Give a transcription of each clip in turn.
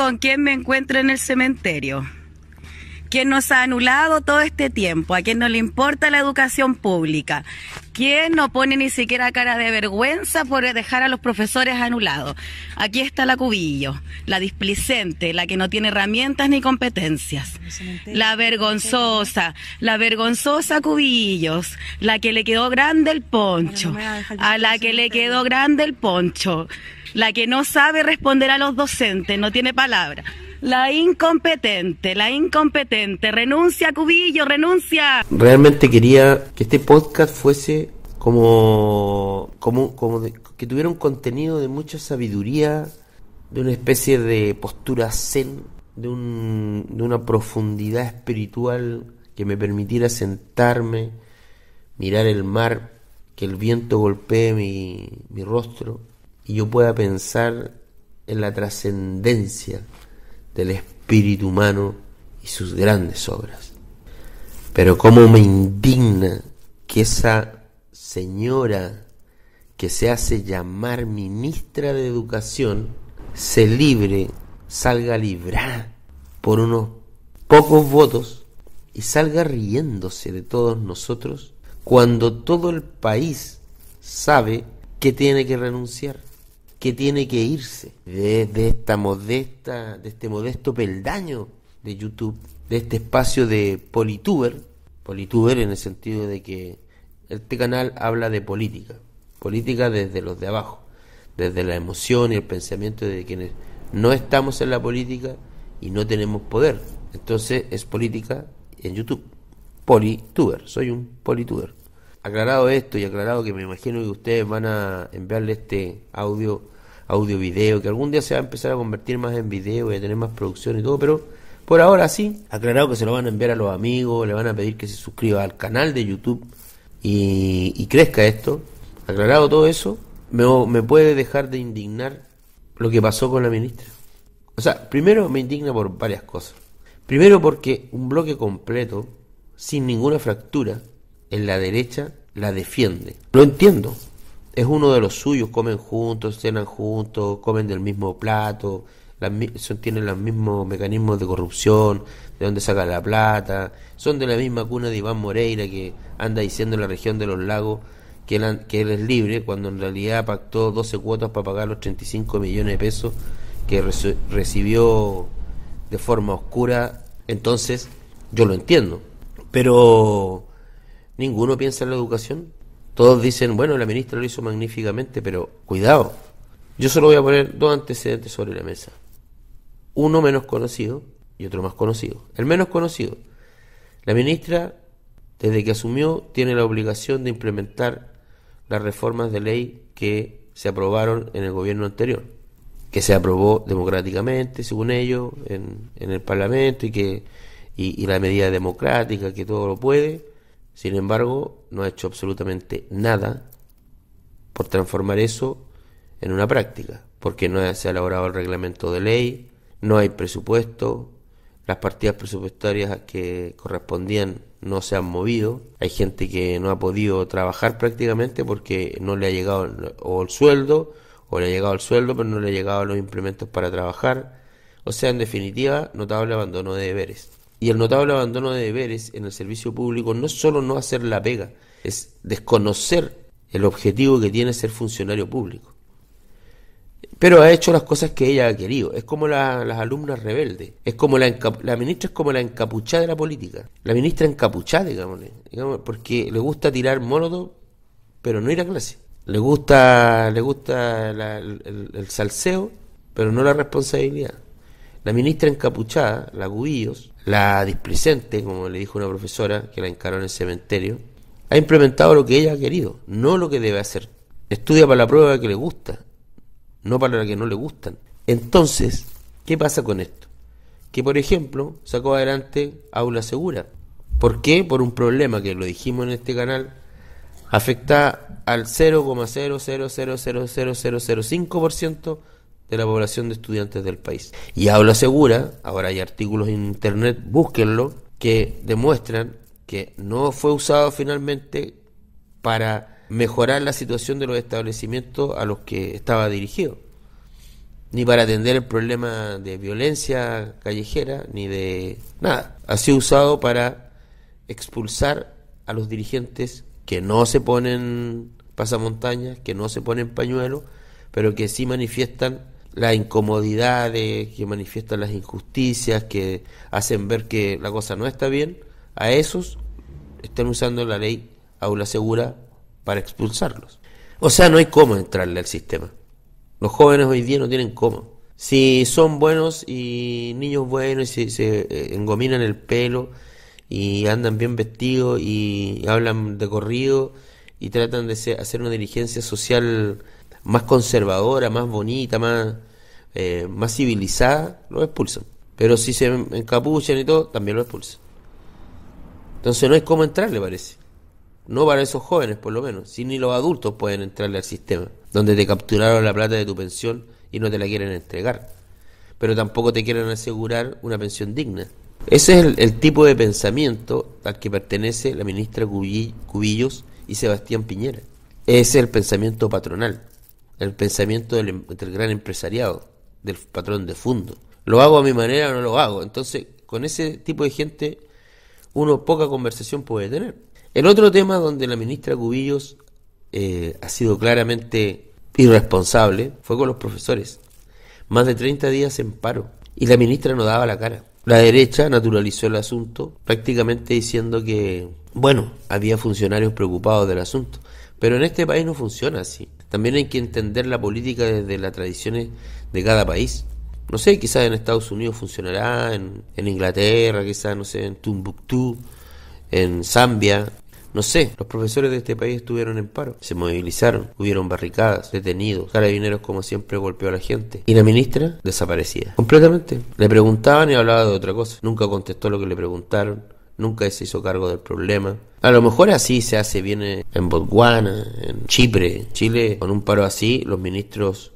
con quién me encuentro en el cementerio, ¿Quién nos ha anulado todo este tiempo, a quién no le importa la educación pública, ¿Quién no pone ni siquiera cara de vergüenza por dejar a los profesores anulados. Aquí está la cubillo, la displicente, la que no tiene herramientas ni competencias, la vergonzosa, la vergonzosa cubillos, la que le quedó grande el poncho, a la que le quedó grande el poncho la que no sabe responder a los docentes, no tiene palabra. La incompetente, la incompetente, renuncia Cubillo, renuncia. Realmente quería que este podcast fuese como, como, como que tuviera un contenido de mucha sabiduría, de una especie de postura zen, de, un, de una profundidad espiritual que me permitiera sentarme, mirar el mar, que el viento golpee mi, mi rostro y yo pueda pensar en la trascendencia del espíritu humano y sus grandes obras. Pero cómo me indigna que esa señora que se hace llamar ministra de Educación se libre, salga librada por unos pocos votos y salga riéndose de todos nosotros cuando todo el país sabe que tiene que renunciar que tiene que irse desde esta modesta, de este modesto peldaño de YouTube, de este espacio de polituber, polituber en el sentido de que este canal habla de política, política desde los de abajo, desde la emoción y el pensamiento de quienes no estamos en la política y no tenemos poder. Entonces es política en YouTube. Polituber, soy un polituber aclarado esto y aclarado que me imagino que ustedes van a enviarle este audio, audio video, que algún día se va a empezar a convertir más en video y a tener más producción y todo, pero por ahora sí, aclarado que se lo van a enviar a los amigos, le van a pedir que se suscriba al canal de YouTube y, crezca esto. Aclarado todo eso, me, me puede dejar de indignar lo que pasó con la ministra. O sea, primero me indigna por varias cosas. Primero porque un bloque completo, sin ninguna fractura, en la derecha la defiende. Lo entiendo. Es uno de los suyos, comen juntos, cenan juntos, comen del mismo plato, son, tienen los mismos mecanismos de corrupción, de dónde saca la plata, son de la misma cuna de Iván Moreira que anda diciendo en la región de los lagos que él, que es libre, cuando en realidad pactó 12 cuotas para pagar los 35 millones de pesos que recibió de forma oscura. Entonces, yo lo entiendo. Pero Ninguno piensa en la educación. Todos dicen, bueno, la ministra lo hizo magníficamente, pero cuidado. Yo solo voy a poner dos antecedentes sobre la mesa. Uno menos conocido y otro más conocido. El menos conocido. La ministra, desde que asumió, tiene la obligación de implementar las reformas de ley que se aprobaron en el gobierno anterior, que se aprobó democráticamente, según ellos, en, en el Parlamento y que y, y la medida democrática que todo lo puede, sin embargo, no ha hecho absolutamente nada por transformar eso en una práctica, porque no se ha elaborado el reglamento de ley, no hay presupuesto, las partidas presupuestarias que correspondían no se han movido, hay gente que no ha podido trabajar prácticamente porque no le ha llegado o el sueldo, o le ha llegado el sueldo pero no le ha llegado los implementos para trabajar, o sea, en definitiva, notable abandono de deberes y el notable abandono de deberes en el servicio público no solo no hacer la pega, es desconocer el objetivo que tiene ser funcionario público. Pero ha hecho las cosas que ella ha querido. Es como la, las alumnas rebeldes. Es como la, la ministra es como la encapuchada de la política. La ministra encapuchada, Digamos, porque le gusta tirar monodo pero no ir a clase. Le gusta, le gusta el, salceo, el salseo, pero no la responsabilidad. La ministra encapuchada, la Cubillos, la displicente, como le dijo una profesora que la encaró en el cementerio, ha implementado lo que ella ha querido, no lo que debe hacer. Estudia para la prueba que le gusta, no para la que no le gustan. Entonces, ¿qué pasa con esto? Que, por ejemplo, sacó adelante Aula Segura. ¿Por qué? Por un problema que lo dijimos en este canal, afecta al 0,0000005% de la población de estudiantes del país. Y hablo segura ahora hay artículos en internet, búsquenlo, que demuestran que no fue usado finalmente para mejorar la situación de los establecimientos a los que estaba dirigido, ni para atender el problema de violencia callejera, ni de nada. Ha sido usado para expulsar a los dirigentes que no se ponen pasamontañas, que no se ponen pañuelos, pero que sí manifiestan las incomodidades, que manifiestan las injusticias, que hacen ver que la cosa no está bien, a esos están usando la ley aula segura para expulsarlos. O sea, no hay cómo entrarle al sistema. Los jóvenes hoy día no tienen cómo. Si son buenos y niños buenos y se, eh, engominan el pelo y andan bien vestidos y hablan de corrido y tratan de hacer una diligencia social más conservadora, más bonita, más, eh, más civilizada, lo expulsan. Pero si se encapuchan y todo, también lo expulsan. Entonces no como entrar, le parece. No para esos jóvenes, por lo menos. Si ni los adultos pueden entrarle al sistema, donde te capturaron la plata de tu pensión y no te la quieren entregar. Pero tampoco te quieren asegurar una pensión digna. Ese es el, el tipo de pensamiento al que pertenece la ministra Cubillos y Sebastián Piñera. Ese es el pensamiento patronal el pensamiento em, del, gran empresariado, del patrón de fondo. ¿Lo hago a mi manera o no lo hago? Entonces, con ese tipo de gente, uno poca conversación puede tener. El otro tema donde la ministra Cubillos eh, ha sido claramente irresponsable fue con los profesores. Más de 30 días en paro y la ministra no daba la cara. La derecha naturalizó el asunto prácticamente diciendo que, bueno, había funcionarios preocupados del asunto, pero en este país no funciona así. También hay que entender la política desde las tradiciones de cada país. No sé, quizás en Estados Unidos funcionará, en, Inglaterra, quizás, no sé, en Tumbuctú, en Zambia, no sé, los profesores de este país estuvieron en paro, se movilizaron, hubieron barricadas, detenidos, carabineros como siempre golpeó a la gente. Y la ministra desaparecía, completamente. Le preguntaban y hablaba de otra cosa, nunca contestó lo que le preguntaron nunca se hizo cargo del problema. A lo mejor así se hace bien en Botswana, en Chipre. Chile, con un paro así, los ministros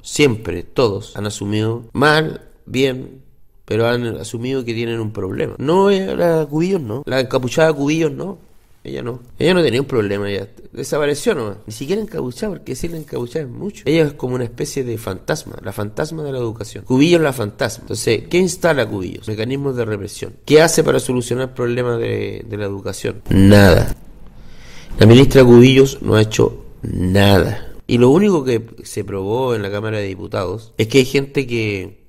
siempre, todos, han asumido mal, bien, pero han asumido que tienen un problema. No la Cubillos, no. La encapuchada Cubillos, no. Ella no. Ella no tenía un problema, ella desapareció nomás. Ni siquiera encabuchaba porque decirle encabuchada es mucho. Ella es como una especie de fantasma, la fantasma de la educación. Cubillos la fantasma. Entonces, ¿qué instala Cubillos? Mecanismos de represión. ¿Qué hace para solucionar problemas de, de la educación? Nada. La ministra Cubillos no ha hecho nada. Y lo único que se probó en la Cámara de Diputados es que hay gente que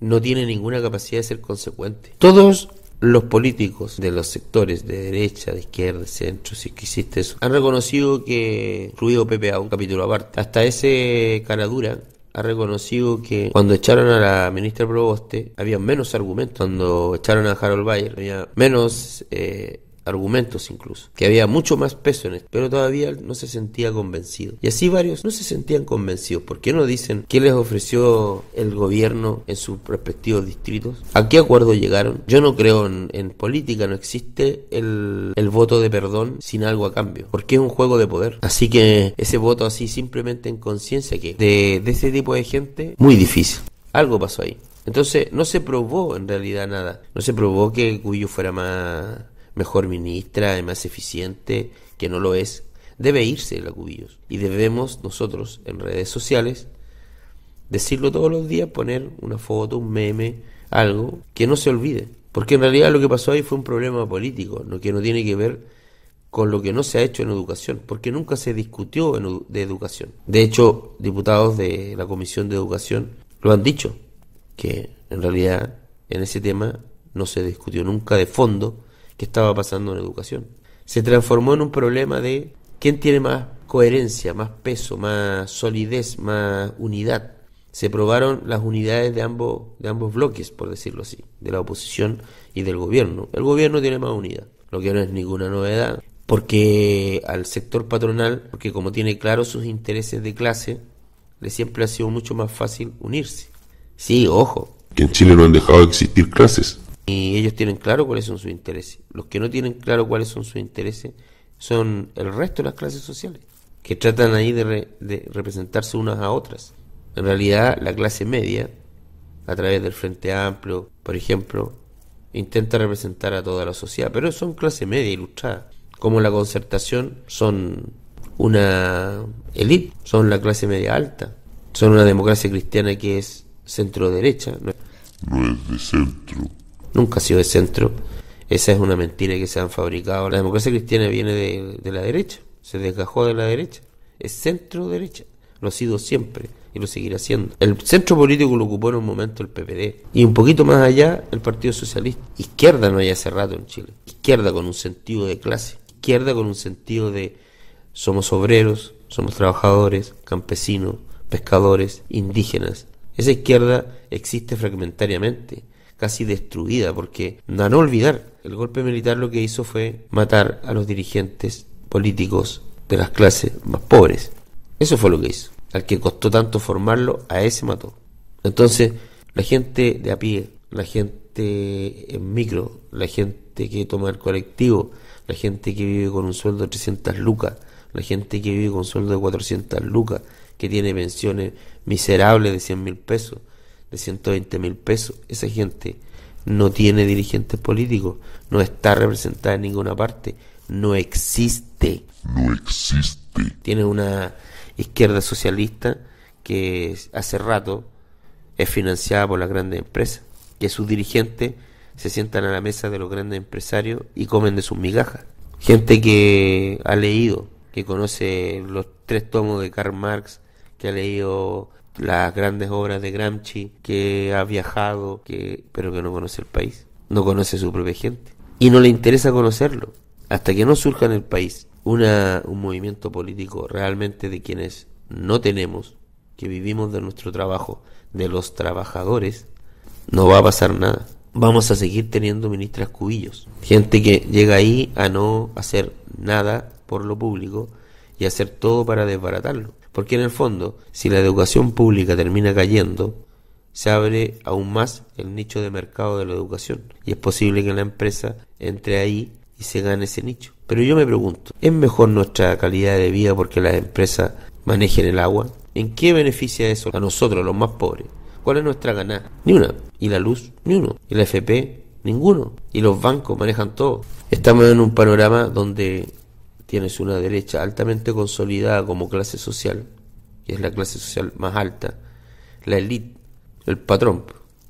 no tiene ninguna capacidad de ser consecuente. Todos los políticos de los sectores de derecha, de izquierda, de centro, si hiciste eso, han reconocido que, incluido Pepe, a un capítulo aparte, hasta ese dura, ha reconocido que cuando echaron a la ministra Proboste había menos argumentos. Cuando echaron a Harold Bayer había menos eh, argumentos incluso, que había mucho más peso en esto, pero todavía no se sentía convencido. Y así varios no se sentían convencidos. ¿Por qué no dicen qué les ofreció el gobierno en sus respectivos distritos? ¿A qué acuerdo llegaron? Yo no creo en, política, no existe el, voto de perdón sin algo a cambio, porque es un juego de poder. Así que ese voto así simplemente en conciencia que de, de ese tipo de gente, muy difícil. Algo pasó ahí. Entonces no se probó en realidad nada. No se probó que Cuyo fuera más mejor ministra y más eficiente, que no lo es, debe irse la Cubillos. Y debemos nosotros en redes sociales decirlo todos los días, poner una foto, un meme, algo, que no se olvide. Porque en realidad lo que pasó ahí fue un problema político, lo que no tiene que ver con lo que no se ha hecho en educación, porque nunca se discutió de educación. De hecho, diputados de la Comisión de Educación lo han dicho, que en realidad en ese tema no se discutió nunca de fondo que estaba pasando en educación. Se transformó en un problema de quién tiene más coherencia, más peso, más solidez, más unidad. Se probaron las unidades de ambos, de ambos bloques, por decirlo así, de la oposición y del gobierno. El gobierno tiene más unidad, lo que no es ninguna novedad, porque al sector patronal, porque como tiene claros sus intereses de clase, le siempre ha sido mucho más fácil unirse. Sí, ojo. Que en Chile no han dejado de existir clases y ellos tienen claro cuáles son sus intereses. Los que no tienen claro cuáles son sus intereses son el resto de las clases sociales, que tratan ahí de, representarse unas a otras. En realidad, la clase media, a través del Frente Amplio, por ejemplo, intenta representar a toda la sociedad, pero son clase media ilustrada. Como la concertación, son una élite, son la clase media alta, son una democracia cristiana que es centro derecha. No es de centro, nunca ha sido de centro. Esa es una mentira que se han fabricado. La democracia cristiana viene de, de la derecha, se desgajó de la derecha, es centro-derecha, lo ha sido siempre y lo seguirá siendo. El centro político lo ocupó en un momento el PPD y un poquito más allá el Partido Socialista. Izquierda no hay hace rato en Chile, izquierda con un sentido de clase, izquierda con un sentido de somos obreros, somos trabajadores, campesinos, pescadores, indígenas. Esa izquierda existe fragmentariamente casi destruida, porque a no olvidar, el golpe militar lo que hizo fue matar a los dirigentes políticos de las clases más pobres. Eso fue lo que hizo. Al que costó tanto formarlo, a ese mató. Entonces, la gente de a pie, la gente en micro, la gente que toma el colectivo, la gente que vive con un sueldo de 300 lucas, la gente que vive con un sueldo de 400 lucas, que tiene pensiones miserables de 100 mil pesos, de 120 mil pesos. Esa gente no tiene dirigentes políticos, no está representada en ninguna parte, no existe. No existe. Tiene una izquierda socialista que hace rato es financiada por las grandes empresas, que sus dirigentes se sientan a la mesa de los grandes empresarios y comen de sus migajas. Gente que ha leído, que conoce los tres tomos de Karl Marx, que ha leído las grandes obras de Gramsci, que ha viajado, que, pero que no conoce el país, no conoce su propia gente. Y no le interesa conocerlo, hasta que no surja en el país una, un movimiento político realmente de quienes no tenemos, que vivimos de nuestro trabajo, de los trabajadores, no va a pasar nada. Vamos a seguir teniendo ministras cubillos, gente que llega ahí a no hacer nada por lo público y hacer todo para desbaratarlo. Porque en el fondo, si la educación pública termina cayendo, se abre aún más el nicho de mercado de la educación y es posible que la empresa entre ahí y se gane ese nicho. Pero yo me pregunto, ¿es mejor nuestra calidad de vida porque las empresas manejen el agua? ¿En qué beneficia eso a nosotros, los más pobres? ¿Cuál es nuestra ganada? Ni una. ¿Y la luz? Ni uno. ¿Y la FP? Ninguno. ¿Y los bancos manejan todo? Estamos en un panorama donde tienes una derecha altamente consolidada como clase social, que es la clase social más alta, la élite, el patrón,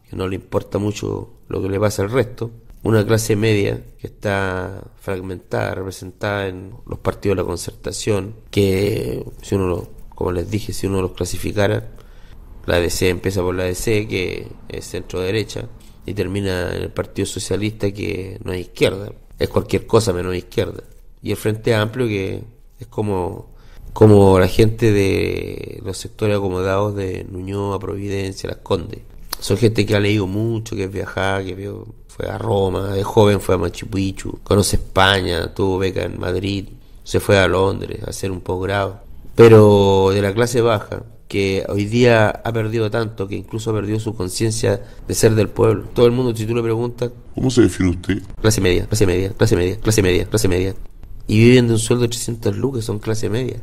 que no le importa mucho lo que le pasa al resto, una clase media que está fragmentada, representada en los partidos de la concertación, que si uno como les dije, si uno los clasificara, la DC empieza por la DC, que es centro derecha, y termina en el Partido Socialista, que no es izquierda, es cualquier cosa menos izquierda y el Frente Amplio que es como, como la gente de los sectores acomodados de Nuñoa, Providencia, Las Condes. Son gente que ha leído mucho, que ha viajado, que vio, fue a Roma, de joven fue a Machu Picchu, conoce España, tuvo beca en Madrid, se fue a Londres a hacer un posgrado. Pero de la clase baja, que hoy día ha perdido tanto, que incluso ha perdido su conciencia de ser del pueblo. Todo el mundo, si tú le preguntas... ¿Cómo se define usted? Clase media, clase media, clase media, clase media, clase media y viven de un sueldo de 300 lucas, son clase media.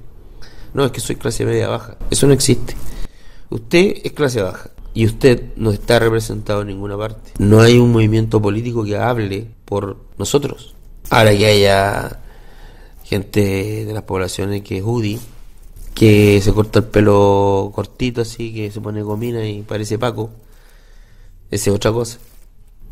No, es que soy clase media baja. Eso no existe. Usted es clase baja y usted no está representado en ninguna parte. No hay un movimiento político que hable por nosotros. Ahora que haya gente de las poblaciones que es que se corta el pelo cortito así, que se pone gomina y parece Paco, esa es otra cosa.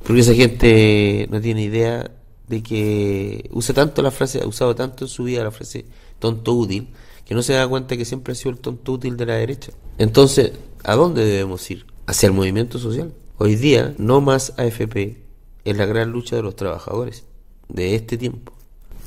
Porque esa gente no tiene idea de que usa tanto la frase, ha usado tanto en su vida la frase tonto útil, que no se da cuenta que siempre ha sido el tonto útil de la derecha. Entonces, ¿a dónde debemos ir? Hacia el movimiento social. Hoy día, no más AFP es la gran lucha de los trabajadores de este tiempo.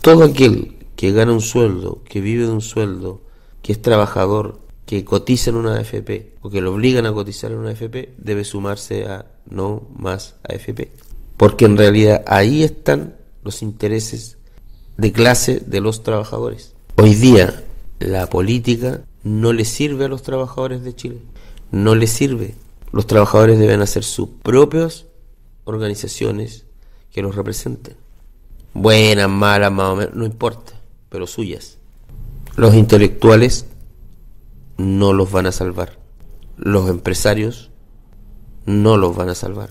Todo aquel que gana un sueldo, que vive de un sueldo, que es trabajador, que cotiza en una AFP o que lo obligan a cotizar en una AFP, debe sumarse a no más AFP. Porque en realidad ahí están los intereses de clase de los trabajadores. Hoy día la política no le sirve a los trabajadores de Chile, no le sirve. Los trabajadores deben hacer sus propias organizaciones que los representen. Buenas, malas, más o menos, no importa, pero suyas. Los intelectuales no los van a salvar. Los empresarios no los van a salvar.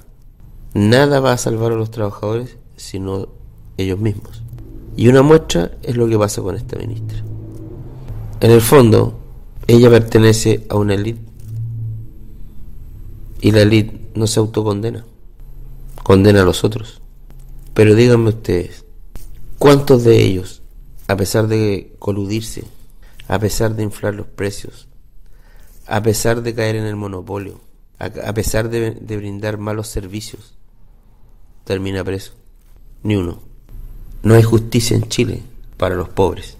Nada va a salvar a los trabajadores sino ellos mismos. Y una muestra es lo que pasa con esta ministra. En el fondo, ella pertenece a una élite y la élite no se autocondena, condena a los otros. Pero díganme ustedes, ¿cuántos de ellos, a pesar de coludirse, a pesar de inflar los precios, a pesar de caer en el monopolio, a, pesar de, de brindar malos servicios, termina preso? Ni uno. No hay justicia en Chile para los pobres.